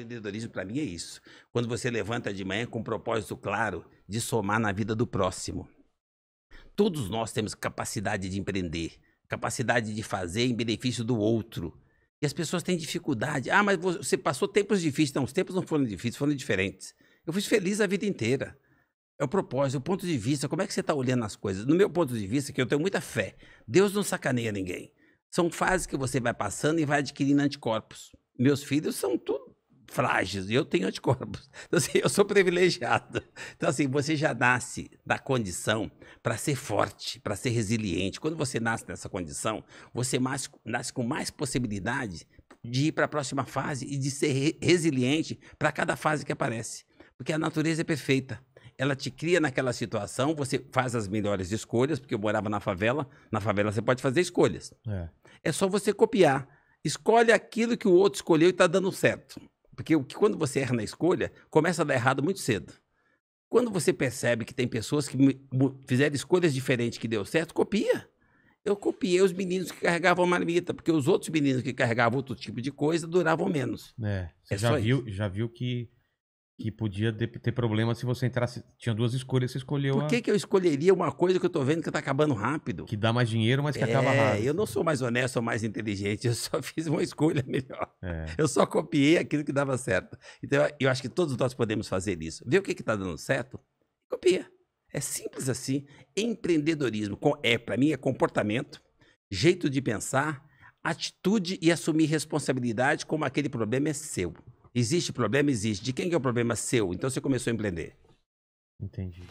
empreendedorismo para mim é isso. Quando você levanta de manhã com um propósito claro de somar na vida do próximo. Todos nós temos capacidade de empreender, capacidade de fazer em benefício do outro. E as pessoas têm dificuldade. Ah, mas você passou tempos difíceis. Não, os tempos não foram difíceis, foram diferentes. Eu fui feliz a vida inteira. É o propósito, o ponto de vista, como é que você está olhando as coisas. No meu ponto de vista, que eu tenho muita fé, Deus não sacaneia ninguém. São fases que você vai passando e vai adquirindo anticorpos. Meus filhos são tudo frágeis, e eu tenho anticorpos. Então, assim, eu sou privilegiado. Então, assim, você já nasce da condição para ser forte, para ser resiliente. Quando você nasce nessa condição, você mais, nasce com mais possibilidade de ir para a próxima fase e de ser re resiliente para cada fase que aparece. Porque a natureza é perfeita ela te cria naquela situação, você faz as melhores escolhas, porque eu morava na favela, na favela você pode fazer escolhas. É, é só você copiar. Escolhe aquilo que o outro escolheu e está dando certo. Porque o que quando você erra na escolha, começa a dar errado muito cedo. Quando você percebe que tem pessoas que fizeram escolhas diferentes que deu certo, copia. Eu copiei os meninos que carregavam marmita, porque os outros meninos que carregavam outro tipo de coisa duravam menos. É, você é já, viu, já viu que que podia ter problema se você entrasse. Tinha duas escolhas, você escolheu. Por que, a... que eu escolheria uma coisa que eu tô vendo que tá acabando rápido? Que dá mais dinheiro, mas que é, acaba rápido. Eu não sou mais honesto ou mais inteligente, eu só fiz uma escolha melhor. É. Eu só copiei aquilo que dava certo. Então eu acho que todos nós podemos fazer isso. Vê o que, que tá dando certo, copia. É simples assim. Empreendedorismo é, para mim, é comportamento, jeito de pensar, atitude e assumir responsabilidade como aquele problema é seu. Existe problema? Existe. De quem que é o problema seu? Então você começou a empreender. Entendi.